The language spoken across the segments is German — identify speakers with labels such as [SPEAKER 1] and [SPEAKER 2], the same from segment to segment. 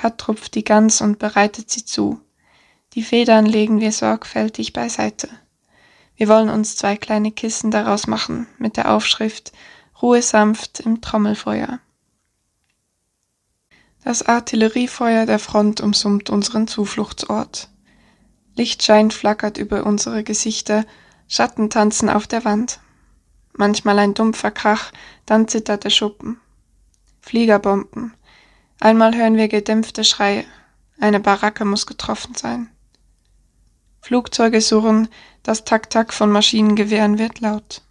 [SPEAKER 1] Kat tropft die Gans und bereitet sie zu. Die Federn legen wir sorgfältig beiseite. Wir wollen uns zwei kleine Kissen daraus machen, mit der Aufschrift Ruhe sanft im Trommelfeuer. Das Artilleriefeuer der Front umsummt unseren Zufluchtsort. Lichtschein flackert über unsere Gesichter, Schatten tanzen auf der Wand. Manchmal ein dumpfer Krach, dann zittert der Schuppen. Fliegerbomben, Einmal hören wir gedämpfte Schreie. Eine Baracke muss getroffen sein. Flugzeuge surren, das Tak-Tak von Maschinengewehren wird laut.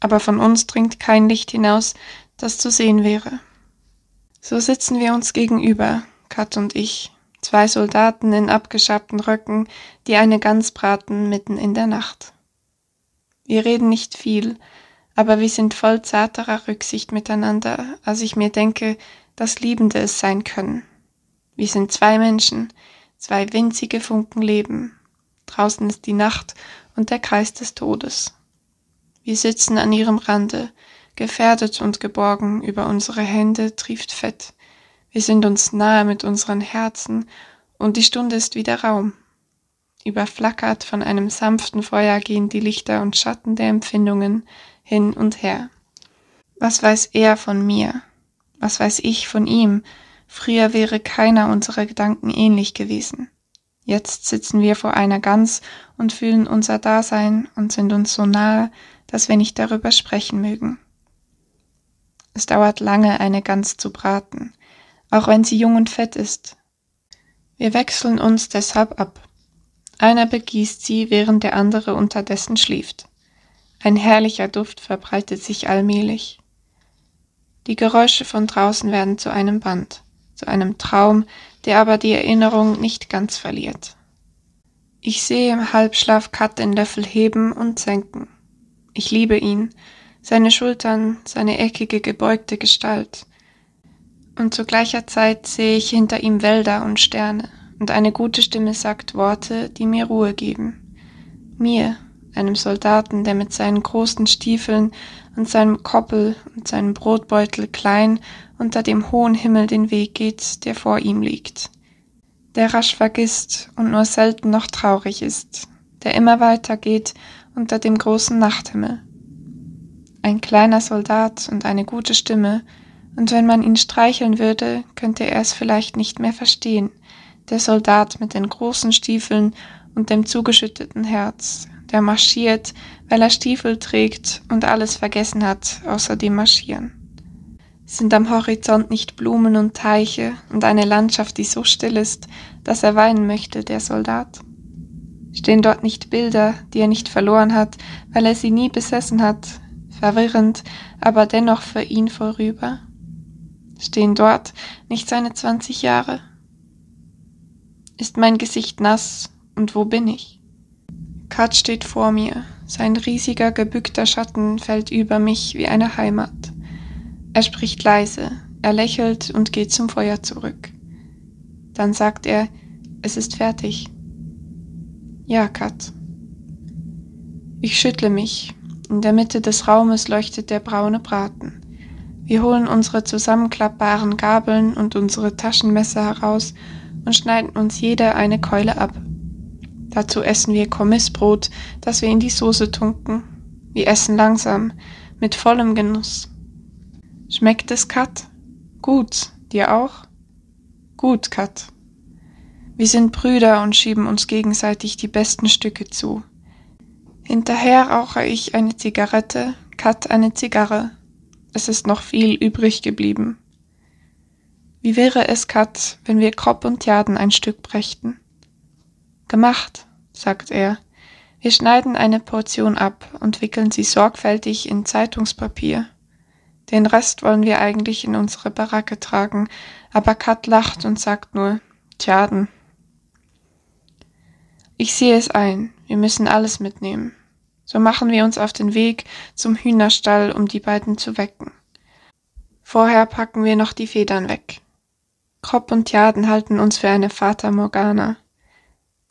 [SPEAKER 1] Aber von uns dringt kein Licht hinaus, das zu sehen wäre. So sitzen wir uns gegenüber, Kat und ich, zwei Soldaten in abgeschabten Röcken, die eine Gans braten mitten in der Nacht. Wir reden nicht viel, aber wir sind voll zarterer Rücksicht miteinander, als ich mir denke, dass Liebende es sein können. Wir sind zwei Menschen, zwei winzige Funken Leben. Draußen ist die Nacht und der Kreis des Todes. Wir sitzen an ihrem Rande, gefährdet und geborgen, über unsere Hände trieft Fett. Wir sind uns nahe mit unseren Herzen und die Stunde ist wieder Raum. Überflackert von einem sanften Feuer gehen die Lichter und Schatten der Empfindungen hin und her. Was weiß er von mir? was weiß ich von ihm, früher wäre keiner unserer Gedanken ähnlich gewesen. Jetzt sitzen wir vor einer Gans und fühlen unser Dasein und sind uns so nahe, dass wir nicht darüber sprechen mögen. Es dauert lange, eine Gans zu braten, auch wenn sie jung und fett ist. Wir wechseln uns deshalb ab. Einer begießt sie, während der andere unterdessen schläft. Ein herrlicher Duft verbreitet sich allmählich. Die Geräusche von draußen werden zu einem Band, zu einem Traum, der aber die Erinnerung nicht ganz verliert. Ich sehe im Halbschlaf Kat den Löffel heben und senken. Ich liebe ihn, seine Schultern, seine eckige, gebeugte Gestalt. Und zu gleicher Zeit sehe ich hinter ihm Wälder und Sterne, und eine gute Stimme sagt Worte, die mir Ruhe geben. Mir, einem Soldaten, der mit seinen großen Stiefeln und seinem Koppel und seinem Brotbeutel klein unter dem hohen Himmel den Weg geht, der vor ihm liegt. Der rasch vergisst und nur selten noch traurig ist, der immer weiter geht unter dem großen Nachthimmel. Ein kleiner Soldat und eine gute Stimme, und wenn man ihn streicheln würde, könnte er es vielleicht nicht mehr verstehen, der Soldat mit den großen Stiefeln und dem zugeschütteten Herz, der marschiert, weil er Stiefel trägt und alles vergessen hat, außer dem Marschieren. Sind am Horizont nicht Blumen und Teiche und eine Landschaft, die so still ist, dass er weinen möchte, der Soldat? Stehen dort nicht Bilder, die er nicht verloren hat, weil er sie nie besessen hat, verwirrend, aber dennoch für ihn vorüber? Stehen dort nicht seine zwanzig Jahre? Ist mein Gesicht nass und wo bin ich? Kat steht vor mir, sein riesiger gebückter Schatten fällt über mich wie eine Heimat. Er spricht leise, er lächelt und geht zum Feuer zurück. Dann sagt er, es ist fertig. Ja, Kat. Ich schüttle mich. In der Mitte des Raumes leuchtet der braune Braten. Wir holen unsere zusammenklappbaren Gabeln und unsere Taschenmesser heraus und schneiden uns jeder eine Keule ab. Dazu essen wir Kommissbrot, das wir in die Soße tunken. Wir essen langsam, mit vollem Genuss. Schmeckt es, Kat? Gut, dir auch? Gut, Kat. Wir sind Brüder und schieben uns gegenseitig die besten Stücke zu. Hinterher rauche ich eine Zigarette, Kat eine Zigarre. Es ist noch viel übrig geblieben. Wie wäre es, Kat, wenn wir Kropp und Jaden ein Stück brächten? Gemacht sagt er. Wir schneiden eine Portion ab und wickeln sie sorgfältig in Zeitungspapier. Den Rest wollen wir eigentlich in unsere Baracke tragen, aber Kat lacht und sagt nur, Tjaden. Ich sehe es ein, wir müssen alles mitnehmen. So machen wir uns auf den Weg zum Hühnerstall, um die beiden zu wecken. Vorher packen wir noch die Federn weg. Kropp und Tjaden halten uns für eine Vater Morgana.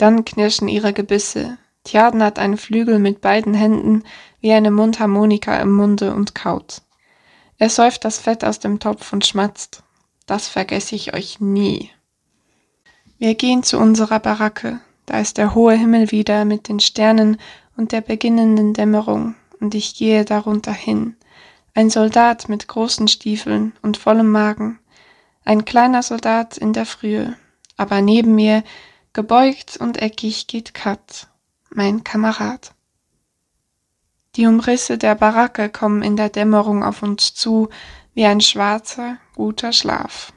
[SPEAKER 1] Dann knirschen ihre Gebisse. Tjaden hat einen Flügel mit beiden Händen wie eine Mundharmonika im Munde und kaut. Er säuft das Fett aus dem Topf und schmatzt. Das vergesse ich euch nie. Wir gehen zu unserer Baracke. Da ist der hohe Himmel wieder mit den Sternen und der beginnenden Dämmerung, und ich gehe darunter hin. Ein Soldat mit großen Stiefeln und vollem Magen. Ein kleiner Soldat in der Frühe. Aber neben mir Gebeugt und eckig geht Kat, mein Kamerad. Die Umrisse der Baracke kommen in der Dämmerung auf uns zu, wie ein schwarzer, guter Schlaf.